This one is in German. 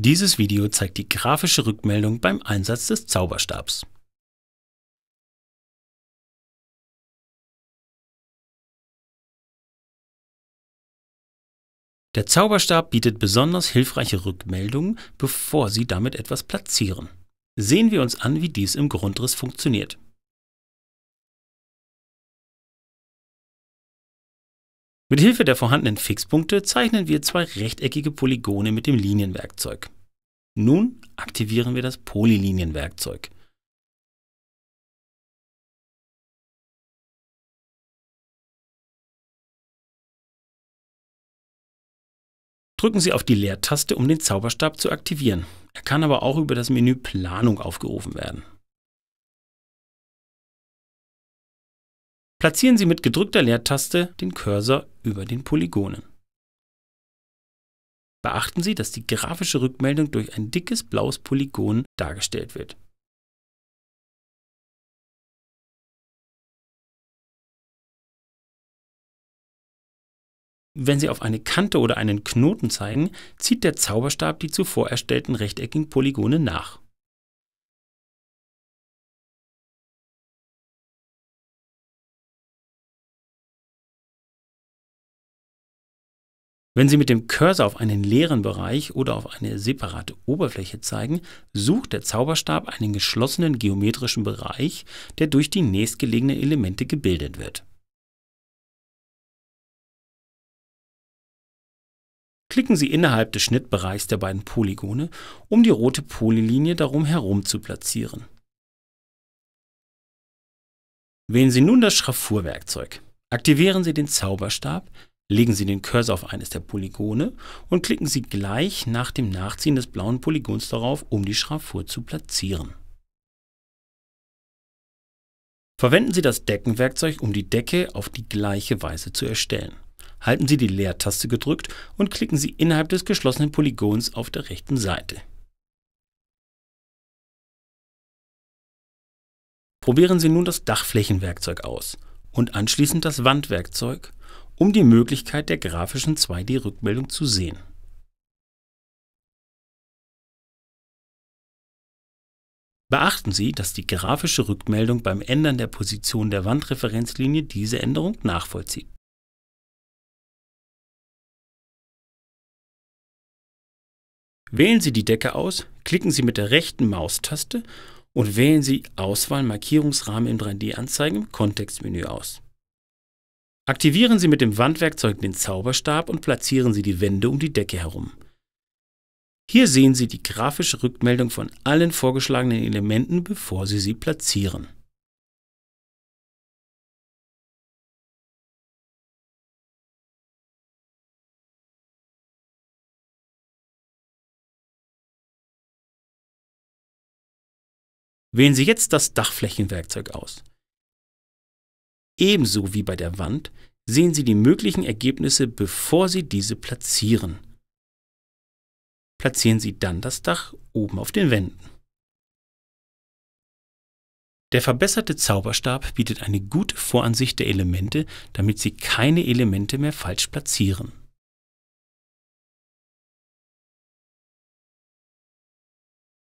Dieses Video zeigt die grafische Rückmeldung beim Einsatz des Zauberstabs. Der Zauberstab bietet besonders hilfreiche Rückmeldungen, bevor Sie damit etwas platzieren. Sehen wir uns an, wie dies im Grundriss funktioniert. Mit Hilfe der vorhandenen Fixpunkte zeichnen wir zwei rechteckige Polygone mit dem Linienwerkzeug. Nun aktivieren wir das Polylinienwerkzeug. Drücken Sie auf die Leertaste, um den Zauberstab zu aktivieren. Er kann aber auch über das Menü Planung aufgerufen werden. Platzieren Sie mit gedrückter Leertaste den Cursor über den Polygonen. Beachten Sie, dass die grafische Rückmeldung durch ein dickes blaues Polygon dargestellt wird. Wenn Sie auf eine Kante oder einen Knoten zeigen, zieht der Zauberstab die zuvor erstellten rechteckigen Polygone nach. Wenn Sie mit dem Cursor auf einen leeren Bereich oder auf eine separate Oberfläche zeigen, sucht der Zauberstab einen geschlossenen geometrischen Bereich, der durch die nächstgelegenen Elemente gebildet wird. Klicken Sie innerhalb des Schnittbereichs der beiden Polygone, um die rote Polylinie darum herum zu platzieren. Wählen Sie nun das Schraffurwerkzeug. Aktivieren Sie den Zauberstab, Legen Sie den Cursor auf eines der Polygone und klicken Sie gleich nach dem Nachziehen des blauen Polygons darauf, um die Schraffur zu platzieren. Verwenden Sie das Deckenwerkzeug, um die Decke auf die gleiche Weise zu erstellen. Halten Sie die Leertaste gedrückt und klicken Sie innerhalb des geschlossenen Polygons auf der rechten Seite. Probieren Sie nun das Dachflächenwerkzeug aus und anschließend das Wandwerkzeug um die Möglichkeit der grafischen 2D-Rückmeldung zu sehen. Beachten Sie, dass die grafische Rückmeldung beim Ändern der Position der Wandreferenzlinie diese Änderung nachvollzieht. Wählen Sie die Decke aus, klicken Sie mit der rechten Maustaste und wählen Sie Auswahl Markierungsrahmen im 3D-Anzeigen im Kontextmenü aus. Aktivieren Sie mit dem Wandwerkzeug den Zauberstab und platzieren Sie die Wände um die Decke herum. Hier sehen Sie die grafische Rückmeldung von allen vorgeschlagenen Elementen, bevor Sie sie platzieren. Wählen Sie jetzt das Dachflächenwerkzeug aus. Ebenso wie bei der Wand sehen Sie die möglichen Ergebnisse, bevor Sie diese platzieren. Platzieren Sie dann das Dach oben auf den Wänden. Der verbesserte Zauberstab bietet eine gute Voransicht der Elemente, damit Sie keine Elemente mehr falsch platzieren.